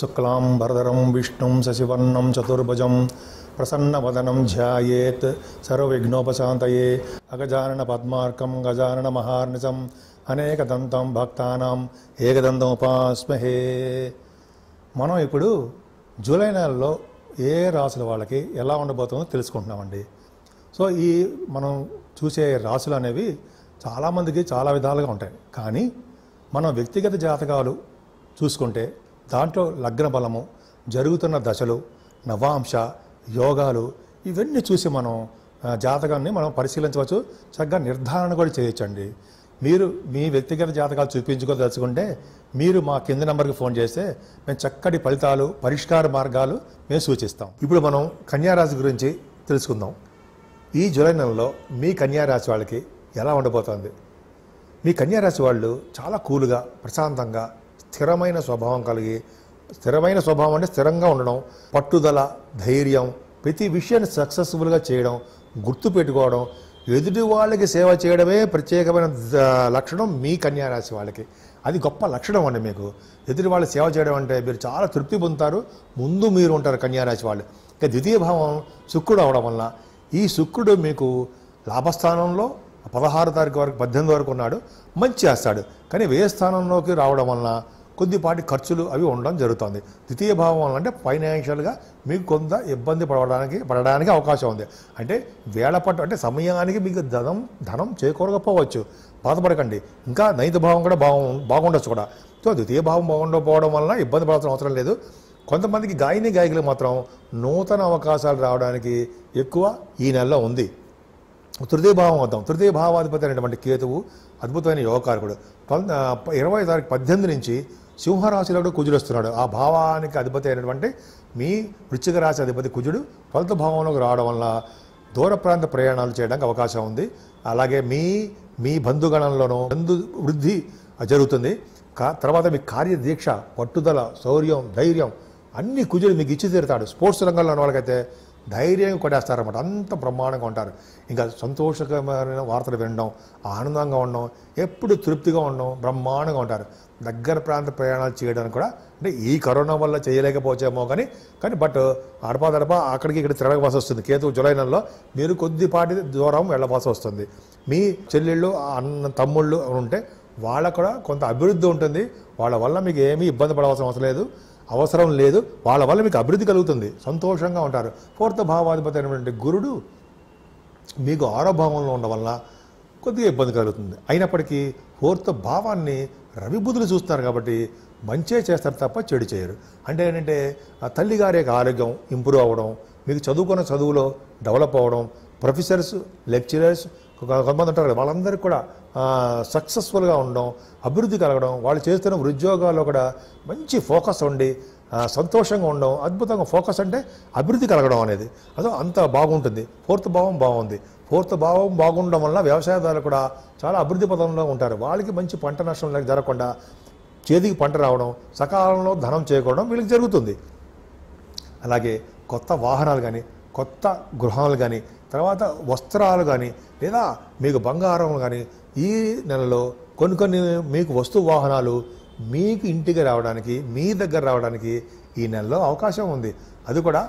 శుక్లాం శశివర్ణం చతుర్భుజం ప్రసన్నవదనం सशिवर्णं चतुर्भुजं प्रसन्नवदनं పద్మార్కం सर्वविघ्नोपशान्तये మహార్నిజం అనేక దంతం భక్తానం ఏకదంతం ఉపాస్మహే మనం ఇప్పుడు జూలై నెలలో ఏ రాసుల వాళ్ళకి ఎలా ఉండబోతుందో తెలుసుకుంటున్నామండి సో ఈ మనం చూసే రాసులు అనేవి చాలామందికి చాలా విధాలుగా ఉంటాయి కానీ మనం వ్యక్తిగత జాతకాలు చూసుకుంటే దాంట్లో లగ్న బలము జరుగుతున్న దశలు నవాంశ యోగాలు ఇవన్నీ చూసి మనం జాతకాన్ని మనం పరిశీలించవచ్చు చక్కగా నిర్ధారణ కూడా చేయొచ్చండి మీరు మీ వ్యక్తిగత జాతకాలు చూపించుకోదలుచుకుంటే మీరు మా కింద నెంబర్కి ఫోన్ చేస్తే మేము చక్కటి ఫలితాలు పరిష్కార మార్గాలు మేము సూచిస్తాం ఇప్పుడు మనం కన్యారాశి గురించి తెలుసుకుందాం ఈ జూలై నెలలో మీ కన్యారాశి వాళ్ళకి ఎలా ఉండబోతోంది మీ కన్యారాశి వాళ్ళు చాలా కూల్గా ప్రశాంతంగా స్థిరమైన స్వభావం కలిగి స్థిరమైన స్వభావం అంటే స్థిరంగా ఉండడం పట్టుదల ధైర్యం ప్రతి విషయాన్ని సక్సెస్ఫుల్గా చేయడం గుర్తు పెట్టుకోవడం ఎదుటి వాళ్ళకి సేవ చేయడమే ప్రత్యేకమైన లక్షణం మీ కన్యారాశి వాళ్ళకి అది గొప్ప లక్షణం అండి మీకు ఎదుటి వాళ్ళు సేవ చేయడం అంటే మీరు చాలా తృప్తి పొందుతారు ముందు మీరు ఉంటారు కన్యారాశి వాళ్ళు ఇంకా ద్వితీయ భావం శుక్రుడు అవడం వల్ల ఈ శుక్రుడు మీకు లాభస్థానంలో పదహారు తారీఖు వరకు పద్దెనిమిది వరకు ఉన్నాడు మంచి చేస్తాడు కానీ వ్యయస్థానంలోకి రావడం వలన కొద్దిపాటి ఖర్చులు అవి ఉండడం జరుగుతుంది ద్వితీయ భావం వల్ల అంటే ఫైనాన్షియల్గా మీకు కొంత ఇబ్బంది పడడానికి పడడానికి అవకాశం ఉంది అంటే వేళపట్టు అంటే సమయానికి మీకు ధనం ధనం చేకూరకపోవచ్చు బాధపడకండి ఇంకా నైత భావం కూడా బాగు బాగుండొచ్చు కూడా సో ద్వితీయ భావం బాగుండకపోవడం వలన ఇబ్బంది పడాల్సిన అవసరం లేదు కొంతమందికి గాయని గాయకులు మాత్రం నూతన అవకాశాలు రావడానికి ఎక్కువ ఈ నెలలో ఉంది తృతీయ భావం వద్దాం తృతీయ భావాధిపతి అనేటువంటి కేతువు అద్భుతమైన యోగకారకుడు ఇరవై తారీఖు పద్దెనిమిది నుంచి సింహరాశిలో కూడా కుజుడు వస్తున్నాడు ఆ భావానికి అధిపతి అయినటువంటి మీ వృచ్చిక రాశి అధిపతి కుజుడు ఫలిత భావంలోకి రావడం వల్ల దూర ప్రాంత ప్రయాణాలు చేయడానికి అవకాశం ఉంది అలాగే మీ మీ బంధుగణంలోనూ బంధు వృద్ధి జరుగుతుంది కా తర్వాత మీ కార్యదీక్ష పట్టుదల శౌర్యం ధైర్యం అన్ని కుజులు మీకు ఇచ్చి తీరుతాడు స్పోర్ట్స్ రంగంలో ఉన్న వాళ్ళకైతే ధైర్యంగా కొట్టేస్తారన్నమాట అంత బ్రహ్మాండంగా ఉంటారు ఇంకా సంతోషకరమైన వార్తలు వినడం ఆనందంగా ఉండడం ఎప్పుడు తృప్తిగా ఉండడం బ్రహ్మాండంగా ఉంటారు దగ్గర ప్రాంత ప్రయాణాలు చేయడానికి కూడా అంటే ఈ కరోనా వల్ల చేయలేకపోతేమో కానీ కానీ బట్ తడపా అక్కడికి ఇక్కడ తిరగవలసి వస్తుంది కేతు జులై నెలలో మీరు కొద్దిపాటి దూరం వెళ్ళవలసి వస్తుంది మీ చెల్లెళ్ళు అన్న తమ్ముళ్ళు ఉంటే వాళ్ళకు కూడా కొంత అభివృద్ధి ఉంటుంది వాళ్ళ వల్ల మీకు ఏమీ ఇబ్బంది పడవలసిన అవసరం లేదు అవసరం లేదు వాళ్ళ వల్ల మీకు అభివృద్ధి కలుగుతుంది సంతోషంగా ఉంటారు ఫోర్త్ భావాధిపతి అయినటువంటి గురుడు మీకు ఆరో భావంలో ఉండడం వల్ల కొద్దిగా ఇబ్బంది కలుగుతుంది అయినప్పటికీ ఫోర్త్ భావాన్ని రవిబుద్ధులు చూస్తున్నారు కాబట్టి మంచే చేస్తారు తప్ప చెడు చేయరు అంటే ఏంటంటే తల్లిగారి యొక్క ఆరోగ్యం ఇంప్రూవ్ అవ్వడం మీకు చదువుకున్న చదువులో డెవలప్ అవ్వడం ప్రొఫెసర్స్ లెక్చరర్స్ కొంతమంది ఉంటారు కదా వాళ్ళందరికీ కూడా సక్సెస్ఫుల్గా ఉండడం అభివృద్ధి కలగడం వాళ్ళు చేస్తున్న ఉద్యోగాల్లో కూడా మంచి ఫోకస్ ఉండి సంతోషంగా ఉండడం అద్భుతంగా ఫోకస్ అంటే అభివృద్ధి కలగడం అనేది అదో అంత బాగుంటుంది ఫోర్త్ భావం బాగుంది ఫోర్త్ భావం బాగుండడం వల్ల వ్యవసాయదారులు కూడా చాలా అభివృద్ధి పదంలో ఉంటారు వాళ్ళకి మంచి పంట నష్టం జరగకుండా చేతికి పంట రావడం సకాలంలో ధనం చేయకూడడం వీళ్ళకి జరుగుతుంది అలాగే కొత్త వాహనాలు కానీ కొత్త గృహాలు కానీ తర్వాత వస్త్రాలు కానీ లేదా మీకు బంగారం కానీ ఈ నెలలో కొన్ని కొన్ని మీకు వస్తు వాహనాలు మీకు ఇంటికి రావడానికి మీ దగ్గర రావడానికి ఈ నెలలో అవకాశం ఉంది అది కూడా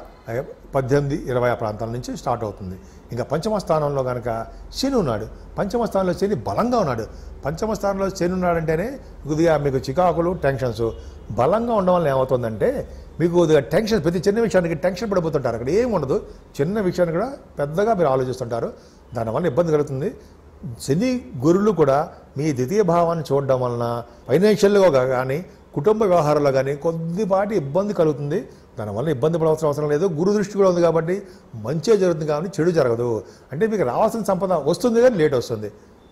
పద్దెనిమిది ఇరవై ప్రాంతాల నుంచి స్టార్ట్ అవుతుంది ఇంకా పంచమ స్థానంలో కనుక శని ఉన్నాడు పంచమ స్థానంలో శని బలంగా ఉన్నాడు పంచమ స్థానంలో శని ఉన్నాడంటేనే కొద్దిగా మీకు చికాకులు టెన్షన్స్ బలంగా ఉండడం వల్ల ఏమవుతుందంటే మీకు టెన్షన్ ప్రతి చిన్న విషయానికి టెన్షన్ పడిపోతుంటారు అక్కడ ఏం ఉండదు చిన్న విషయాన్ని కూడా పెద్దగా మీరు ఆలోచిస్తుంటారు దానివల్ల ఇబ్బంది కలుగుతుంది శని గురులు కూడా మీ ద్వితీయ భావాన్ని చూడడం వలన ఫైనాన్షియల్గా కానీ కుటుంబ వ్యవహారంలో కానీ కొద్దిపాటి ఇబ్బంది కలుగుతుంది దానివల్ల ఇబ్బంది పడవలసిన అవసరం లేదు గురు దృష్టి కూడా ఉంది కాబట్టి మంచే జరుగుతుంది కాబట్టి చెడు జరగదు అంటే మీకు రావాల్సిన సంపద వస్తుంది కానీ లేట్ వస్తుంది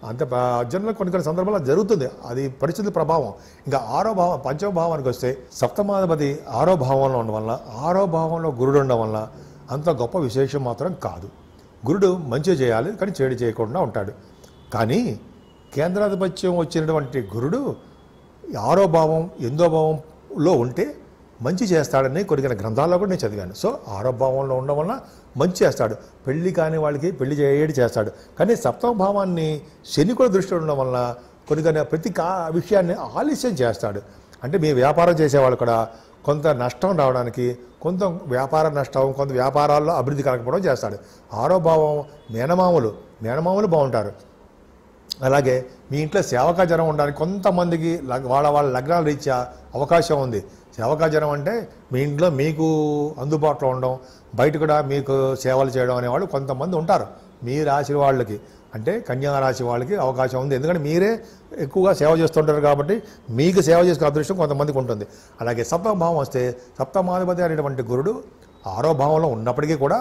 అంత అర్జునులకు కొన్ని కొన్ని సందర్భాల్లో జరుగుతుంది అది పరిస్థితుల ప్రభావం ఇంకా ఆరో భావం పంచమ భావానికి వస్తే సప్తమాధిపతి ఆరో భావంలో ఉండడం వల్ల ఆరో భావంలో గురుడు ఉండడం వల్ల అంత గొప్ప విశేషం మాత్రం కాదు గురుడు మంచి చేయాలి కానీ చేడు చేయకుండా ఉంటాడు కానీ కేంద్రాధిపత్యం వచ్చినటువంటి గురుడు ఆరో భావం ఎందో భావంలో ఉంటే మంచి చేస్తాడని కొన్ని గ్రంథాల్లో కూడా నేను చదివాను సో ఆరోభావంలో ఉండడం వలన మంచి చేస్తాడు పెళ్లి కాని వాళ్ళకి పెళ్లి చేయడు చేస్తాడు కానీ సప్తమ భావాన్ని శని కూడా దృష్టిలో ఉండడం వలన కొరిగిన ప్రతి కా విషయాన్ని ఆలస్యం చేస్తాడు అంటే మీ వ్యాపారం చేసేవాళ్ళు కూడా కొంత నష్టం రావడానికి కొంత వ్యాపార నష్టం కొంత వ్యాపారాల్లో అభివృద్ధి కలగకపోవడం చేస్తాడు ఆరో భావం మేనమామలు మేనమామలు బాగుంటారు అలాగే మీ ఇంట్లో సేవకా జనం ఉండడానికి కొంతమందికి వాళ్ళ వాళ్ళ లగ్నాలు ఇచ్చే అవకాశం ఉంది సేవకాచారం అంటే మీ ఇంట్లో మీకు అందుబాటులో ఉండడం బయట కూడా మీకు సేవలు చేయడం అనేవాళ్ళు కొంతమంది ఉంటారు మీ రాశి వాళ్ళకి అంటే కన్యా రాశి వాళ్ళకి అవకాశం ఉంది ఎందుకంటే మీరే ఎక్కువగా సేవ చేస్తుంటారు కాబట్టి మీకు సేవ చేసుకునే అదృష్టం కొంతమందికి ఉంటుంది అలాగే సప్తమభావం వస్తే సప్తమాధిపతి అనేటువంటి గురుడు ఆరో భావంలో ఉన్నప్పటికీ కూడా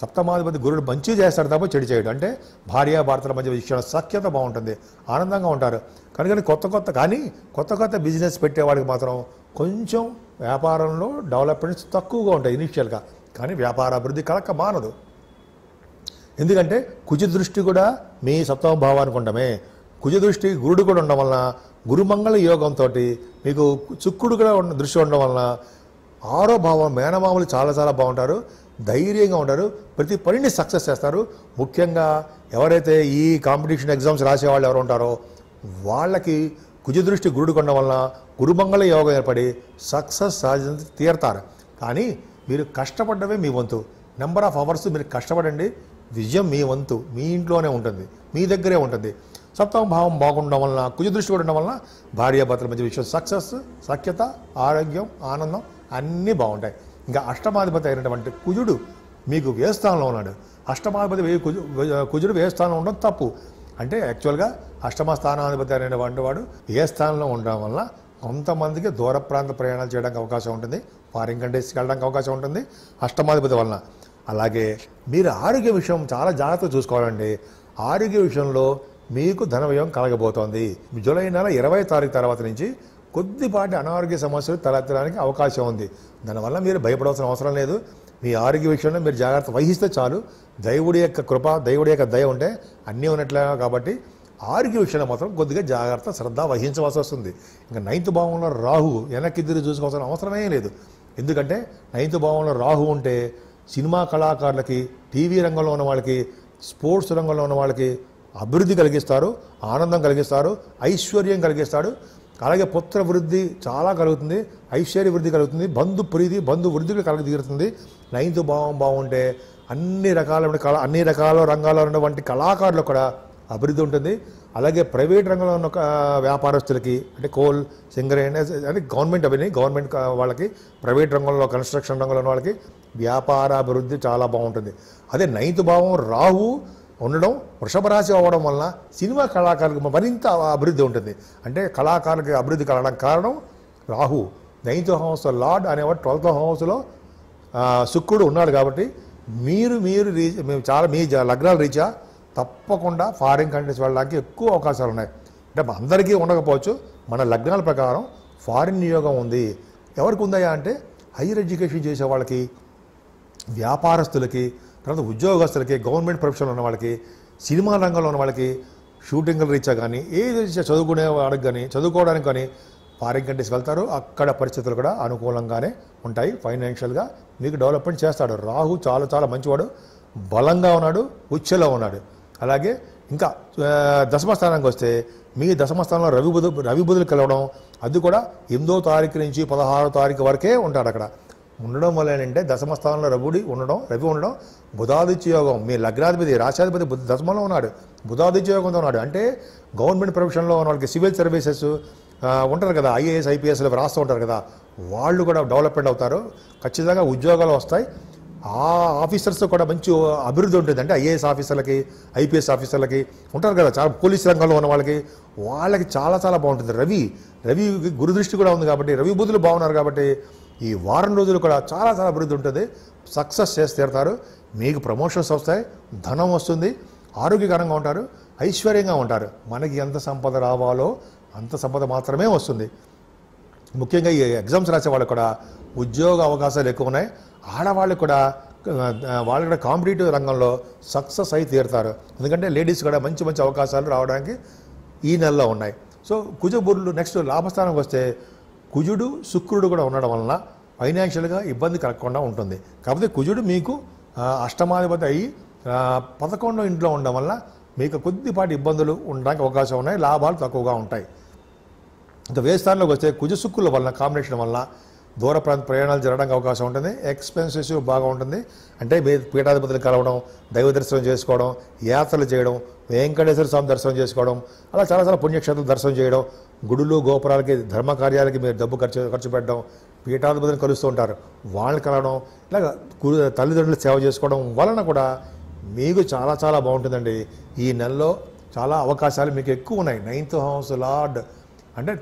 సప్తమాధిపతి గురుడు మంచి చేస్తాడు తప్ప చెడు చేయడు అంటే భార్యాభర్తల మధ్య విషయాల సఖ్యత బాగుంటుంది ఆనందంగా ఉంటారు కనుక కొత్త కొత్త కానీ కొత్త కొత్త బిజినెస్ పెట్టేవాడికి మాత్రం కొంచెం వ్యాపారంలో డెవలప్మెంట్స్ తక్కువగా ఉంటాయి ఇనీషియల్గా కానీ వ్యాపార అభివృద్ధి కలక మానదు ఎందుకంటే కుజ దృష్టి కూడా మీ సప్తమ భావానికి ఉండమే కుజ దృష్టి గురుడు కూడా ఉండడం వలన గురుమంగళ యోగంతో మీకు చుక్కుడు కూడా దృష్టి ఉండడం వలన ఆరో భావం మేనమామలు చాలా చాలా బాగుంటారు ధైర్యంగా ఉంటారు ప్రతి పనిని సక్సెస్ చేస్తారు ముఖ్యంగా ఎవరైతే ఈ కాంపిటీషన్ ఎగ్జామ్స్ రాసేవాళ్ళు ఎవరు ఉంటారో వాళ్ళకి కుజదృష్టి గురుడు కొండం వలన గురుమంగళ యోగం ఏర్పడి సక్సెస్ సాధి తీరతారు కానీ మీరు కష్టపడమే మీ వంతు నెంబర్ ఆఫ్ అవర్స్ మీరు కష్టపడండి విజయం మీ వంతు మీ ఇంట్లోనే ఉంటుంది మీ దగ్గరే ఉంటుంది సప్తమ భావం బాగుండడం వలన కుజదృష్టి కూడా ఉండడం వలన భార్యాభర్తల మధ్య విషయం సక్సెస్ సఖ్యత ఆరోగ్యం ఆనందం అన్నీ బాగుంటాయి ఇంకా అష్టమాధిపతి అయినటువంటి కుజుడు మీకు వ్యయస్థానంలో ఉన్నాడు అష్టమాధిపతి కుజు కుజుడు వ్యయస్థానంలో ఉండడం తప్పు అంటే యాక్చువల్గా అష్టమ స్థానాధిపతి అనేటువంటి వాడు ఏ స్థానంలో ఉండడం వల్ల కొంతమందికి దూర ప్రాంత ప్రయాణాలు చేయడానికి అవకాశం ఉంటుంది ఫారిన్ కంట్రీస్కి వెళ్ళడానికి అవకాశం ఉంటుంది అష్టమాధిపతి వలన అలాగే మీరు ఆరోగ్య విషయం చాలా జాగ్రత్తగా చూసుకోవాలండి ఆరోగ్య విషయంలో మీకు ధన వ్యయం కలగబోతోంది జూలై నెల ఇరవై తారీఖు తర్వాత నుంచి కొద్దిపాటి అనారోగ్య సమస్యలు తలెత్తడానికి అవకాశం ఉంది దానివల్ల మీరు భయపడవలసిన అవసరం లేదు మీ ఆరోగ్య విషయంలో మీరు జాగ్రత్త వహిస్తే చాలు దైవుడి యొక్క కృప దైవుడి యొక్క దయ ఉంటే అన్నీ ఉన్నట్లే కాబట్టి ఆరోగ్య విషయంలో మాత్రం కొద్దిగా జాగ్రత్త శ్రద్ధ వహించవలసి వస్తుంది ఇంకా నైన్త్ భావంలో రాహు వెనక్కి తిరిగి చూసుకోవాల్సిన అవసరమే లేదు ఎందుకంటే నైన్త్ భావంలో రాహు ఉంటే సినిమా కళాకారులకి టీవీ రంగంలో ఉన్న వాళ్ళకి స్పోర్ట్స్ రంగంలో ఉన్న వాళ్ళకి అభివృద్ధి కలిగిస్తారు ఆనందం కలిగిస్తారు ఐశ్వర్యం కలిగిస్తాడు అలాగే పుత్ర వృద్ధి చాలా కలుగుతుంది ఐశ్వర్య వృద్ధి కలుగుతుంది బంధు ప్రీతి బంధు వృద్ధి తీరుతుంది నైన్త్ భావం బాగుంటే అన్ని రకాల కళ అన్ని రకాల రంగాల్లో ఉన్నటువంటి కళాకారులు కూడా అభివృద్ధి ఉంటుంది అలాగే ప్రైవేట్ రంగంలో ఉన్న వ్యాపారస్తులకి అంటే కోల్ సింగర్ అంటే గవర్నమెంట్ అవన్నీ గవర్నమెంట్ వాళ్ళకి ప్రైవేట్ రంగంలో కన్స్ట్రక్షన్ రంగంలో ఉన్న వాళ్ళకి అభివృద్ధి చాలా బాగుంటుంది అదే నైన్త్ భావం రాహు ఉండడం వృషభ రాశి అవ్వడం వలన సినిమా కళాకారులకు మరింత అభివృద్ధి ఉంటుంది అంటే కళాకారులకు అభివృద్ధి కలగడం కారణం రాహు నైన్త్ హౌస్ లార్డ్ అనేవాడు ట్వెల్త్ హౌస్లో శుక్రుడు ఉన్నాడు కాబట్టి మీరు మీరు రీచ్ మేము చాలా మీ లగ్నాలు రీచా తప్పకుండా ఫారిన్ కంట్రీస్ వెళ్ళడానికి ఎక్కువ అవకాశాలు ఉన్నాయి అంటే అందరికీ ఉండకపోవచ్చు మన లగ్నాల ప్రకారం ఫారిన్ నియోగం ఉంది ఎవరికి ఉందయా అంటే హైయర్ ఎడ్యుకేషన్ చేసే వాళ్ళకి వ్యాపారస్తులకి తర్వాత ఉద్యోగస్తులకి గవర్నమెంట్ ప్రొఫెషన్ ఉన్న వాళ్ళకి సినిమా రంగంలో ఉన్న వాళ్ళకి షూటింగ్లు రీచా కానీ ఏది రీత్యా చదువుకునే వాడికి కానీ చదువుకోవడానికి కానీ ఫారిన్ కంట్రీస్ వెళ్తారు అక్కడ పరిస్థితులు కూడా అనుకూలంగానే ఉంటాయి ఫైనాన్షియల్గా మీకు డెవలప్మెంట్ చేస్తాడు రాహు చాలా చాలా మంచివాడు బలంగా ఉన్నాడు ఉచ్చలో ఉన్నాడు అలాగే ఇంకా దశమస్థానానికి వస్తే మీ దశమస్థానంలో రవి బుధు రవి బుధులు కలవడం అది కూడా ఎనిమిదో తారీఖు నుంచి పదహారో తారీఖు వరకే ఉంటాడు అక్కడ ఉండడం వల్ల ఏంటంటే దశమ స్థానంలో ఉండడం రవి ఉండడం బుధాదిత్య యోగం మీ లగ్నాధిపతి బుద్ధ దశమలో ఉన్నాడు బుధాదిత్య యోగంతో ఉన్నాడు అంటే గవర్నమెంట్ ప్రొఫెషన్లో ఉన్న వాళ్ళకి సివిల్ సర్వీసెస్ ఉంటారు కదా ఐఏఎస్ ఐపీఎస్లు రాస్తూ ఉంటారు కదా వాళ్ళు కూడా డెవలప్మెంట్ అవుతారు ఖచ్చితంగా ఉద్యోగాలు వస్తాయి ఆ ఆఫీసర్స్ కూడా మంచి అభివృద్ధి ఉంటుంది అంటే ఐఏఎస్ ఆఫీసర్లకి ఐపీఎస్ ఆఫీసర్లకి ఉంటారు కదా చాలా పోలీస్ రంగంలో ఉన్న వాళ్ళకి వాళ్ళకి చాలా చాలా బాగుంటుంది రవి రవి గురుదృష్టి కూడా ఉంది కాబట్టి రవి బుద్ధులు బాగున్నారు కాబట్టి ఈ వారం రోజులు కూడా చాలా చాలా అభివృద్ధి ఉంటుంది సక్సెస్ చేసి తీరుతారు మీకు ప్రమోషన్స్ వస్తాయి ధనం వస్తుంది ఆరోగ్యకరంగా ఉంటారు ఐశ్వర్యంగా ఉంటారు మనకి ఎంత సంపద రావాలో అంత సంపద మాత్రమే వస్తుంది ముఖ్యంగా ఈ ఎగ్జామ్స్ రాసే వాళ్ళు కూడా ఉద్యోగ అవకాశాలు ఎక్కువ ఉన్నాయి ఆడవాళ్ళు కూడా వాళ్ళు కూడా కాంపిటేటివ్ రంగంలో సక్సెస్ అయి తీరుతారు ఎందుకంటే లేడీస్ కూడా మంచి మంచి అవకాశాలు రావడానికి ఈ నెలలో ఉన్నాయి సో కుజబుర్లు నెక్స్ట్ లాభస్థానంకి వస్తే కుజుడు శుక్రుడు కూడా ఉండడం వలన ఫైనాన్షియల్గా ఇబ్బంది కలగకుండా ఉంటుంది కాకపోతే కుజుడు మీకు అష్టమాధిపతి అయ్యి పదకొండో ఇంట్లో ఉండడం వల్ల మీకు కొద్దిపాటి ఇబ్బందులు ఉండడానికి అవకాశం ఉన్నాయి లాభాలు తక్కువగా ఉంటాయి ఇంకా వేస్తాన్లోకి వస్తే కుజ శుక్రుల వలన కాంబినేషన్ వల్ల దూర ప్రాంత ప్రయాణాలు జరగడానికి అవకాశం ఉంటుంది ఎక్స్పెన్సెస్ బాగా ఉంటుంది అంటే మీ పీఠాధిపతులు కలవడం దైవ దర్శనం చేసుకోవడం యాత్రలు చేయడం వెంకటేశ్వర స్వామి దర్శనం చేసుకోవడం అలా చాలా చాలా పుణ్యక్షేత్రాలు దర్శనం చేయడం గుడులు గోపురాలకి ధర్మ కార్యాలకి మీరు డబ్బు ఖర్చు ఖర్చు పెట్టడం పీఠాధిపతిని కలుస్తూ ఉంటారు వాళ్ళని కలవడం ఇలాగ తల్లిదండ్రులు సేవ చేసుకోవడం వలన కూడా మీకు చాలా చాలా బాగుంటుందండి ఈ నెలలో చాలా అవకాశాలు మీకు ఎక్కువ ఉన్నాయి నైన్త్ హౌస్ లార్డ్ అంటే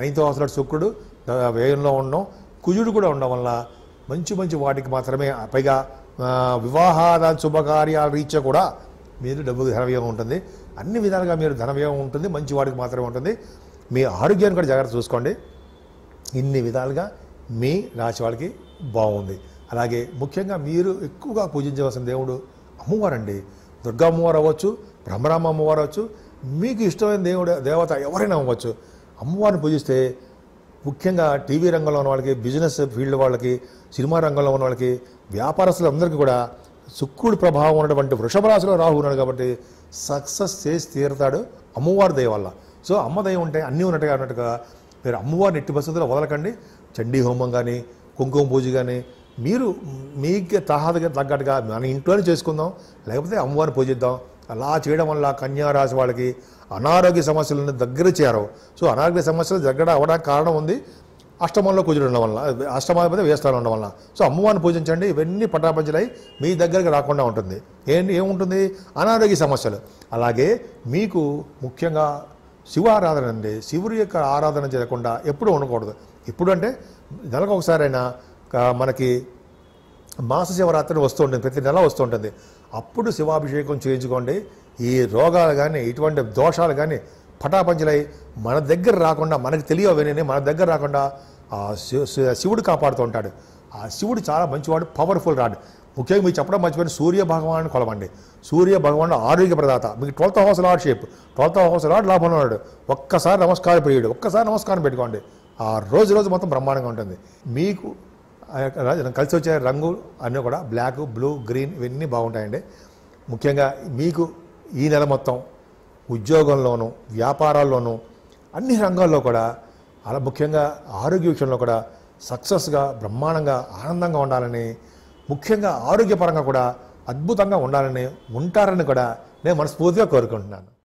నైన్త్ హౌస్ లార్డ్ శుక్రుడు వ్యయంలో ఉండడం కుజుడు కూడా ఉండడం వల్ల మంచి మంచి వాటికి మాత్రమే పైగా వివాహాద శుభకార్యాల రీత్యా కూడా మీరు డబ్బు ధనవ్యయం ఉంటుంది అన్ని విధాలుగా మీరు ధనవ్యయం ఉంటుంది మంచి వాడికి మాత్రమే ఉంటుంది మీ ఆరోగ్యాన్ని కూడా జాగ్రత్త చూసుకోండి ఇన్ని విధాలుగా మీ రాశి వాళ్ళకి బాగుంది అలాగే ముఖ్యంగా మీరు ఎక్కువగా పూజించవలసిన దేవుడు అమ్మవారండి దుర్గా అమ్మవారు అవ్వచ్చు బ్రహ్మరామ అమ్మవారు అవ్వచ్చు మీకు ఇష్టమైన దేవుడు దేవత ఎవరైనా అవ్వచ్చు అమ్మవారిని పూజిస్తే ముఖ్యంగా టీవీ రంగంలో ఉన్న వాళ్ళకి బిజినెస్ ఫీల్డ్ వాళ్ళకి సినిమా రంగంలో ఉన్న వాళ్ళకి వ్యాపారస్తులందరికీ కూడా శుక్రుడి ప్రభావం ఉన్నటువంటి వృషభ రాశిలో రాహు ఉన్నాడు కాబట్టి సక్సెస్ చేసి తీరుతాడు అమ్మవారి దయ వల్ల సో అమ్మ దయ ఉంటే అన్నీ ఉన్నట్టుగా అన్నట్టుగా మీరు అమ్మవారి నెట్టి పరిస్థితుల్లో వదలకండి చండీ హోమం కానీ కుంకుమ పూజ కానీ మీరు మీకు తహాదగా తగ్గట్టుగా మన ఇంట్లోనే చేసుకుందాం లేకపోతే అమ్మవారిని పూజిద్దాం అలా చేయడం వల్ల రాశి వాళ్ళకి అనారోగ్య సమస్యలను దగ్గర చేరవు సో అనారోగ్య సమస్యలు దగ్గర అవడానికి కారణం ఉంది అష్టమంలో కుజుడు ఉండడం వల్ల మీద వేస్తాలు ఉండడం వల్ల సో అమ్మవారిని పూజించండి ఇవన్నీ పటాపంచలై మీ దగ్గరికి రాకుండా ఉంటుంది ఏంటి ఏముంటుంది అనారోగ్య సమస్యలు అలాగే మీకు ముఖ్యంగా శివ ఆరాధన అండి శివుడి యొక్క ఆరాధన చేయకుండా ఎప్పుడూ ఉండకూడదు ఇప్పుడు అంటే నెలకు ఒకసారైనా మనకి మాస శివరాత్రి ఉంటుంది ప్రతి నెల ఉంటుంది అప్పుడు శివాభిషేకం చేయించుకోండి ఈ రోగాలు కానీ ఇటువంటి దోషాలు కానీ పటాపంచలై మన దగ్గర రాకుండా మనకు తెలియవని మన దగ్గర రాకుండా ఆ శివుడు కాపాడుతూ ఉంటాడు ఆ శివుడు చాలా మంచివాడు పవర్ఫుల్ రాడు ముఖ్యంగా మీరు చెప్పడం మర్చిపోయిన సూర్య భగవాన్ కొలవండి సూర్య భగవాన్ ఆరోగ్య ప్రదాత మీకు twelfth house lord shape twelfth house lord లాభంలో ఉన్నాడు ఒక్కసారి నమస్కారం పెరిగాడు ఒక్కసారి నమస్కారం పెట్టుకోండి ఆ రోజు రోజు మొత్తం బ్రహ్మాండంగా ఉంటుంది మీకు కలిసి వచ్చే రంగు అన్నీ కూడా బ్లాక్ బ్లూ గ్రీన్ ఇవన్నీ బాగుంటాయండి ముఖ్యంగా మీకు ఈ నెల మొత్తం ఉద్యోగంలోనూ వ్యాపారాల్లోనూ అన్ని రంగాల్లో కూడా అలా ముఖ్యంగా ఆరోగ్య విషయంలో కూడా సక్సెస్గా బ్రహ్మాండంగా ఆనందంగా ఉండాలని ముఖ్యంగా ఆరోగ్యపరంగా కూడా అద్భుతంగా ఉండాలని ఉంటారని కూడా నేను మనస్ఫూర్తిగా కోరుకుంటున్నాను